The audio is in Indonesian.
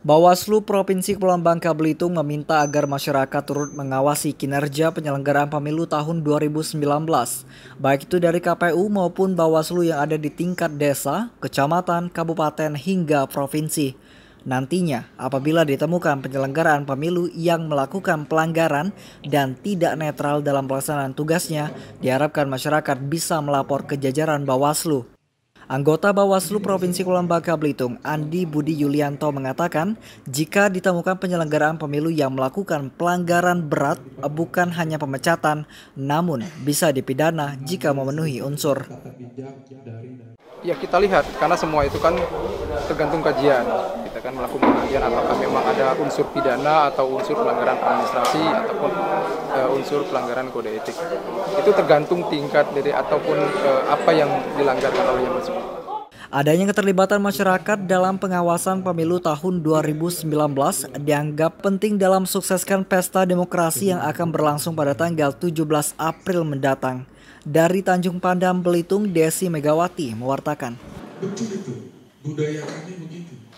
Bawaslu Provinsi Kepulauan Bangka Belitung meminta agar masyarakat turut mengawasi kinerja penyelenggaraan pemilu tahun 2019, baik itu dari KPU maupun Bawaslu yang ada di tingkat desa, kecamatan, kabupaten, hingga provinsi. Nantinya, apabila ditemukan penyelenggaraan pemilu yang melakukan pelanggaran dan tidak netral dalam pelaksanaan tugasnya, diharapkan masyarakat bisa melapor ke jajaran Bawaslu. Anggota Bawaslu Provinsi Bangka Belitung, Andi Budi Yulianto mengatakan, jika ditemukan penyelenggaraan pemilu yang melakukan pelanggaran berat bukan hanya pemecatan, namun bisa dipidana jika memenuhi unsur. Ya kita lihat, karena semua itu kan tergantung kajian. Kita kan melakukan kajian apakah memang ada unsur pidana atau unsur pelanggaran administrasi ataupun e, unsur pelanggaran kode etik. Itu tergantung tingkat dari ataupun eh, apa yang dilanggar oleh yang bersangkutan. Adanya keterlibatan masyarakat dalam pengawasan pemilu tahun 2019 dianggap penting dalam sukseskan pesta demokrasi yang akan berlangsung pada tanggal 17 April mendatang. Dari Tanjung Pandang, Belitung, Desi Megawati mewartakan. Betul itu, budaya kami begitu.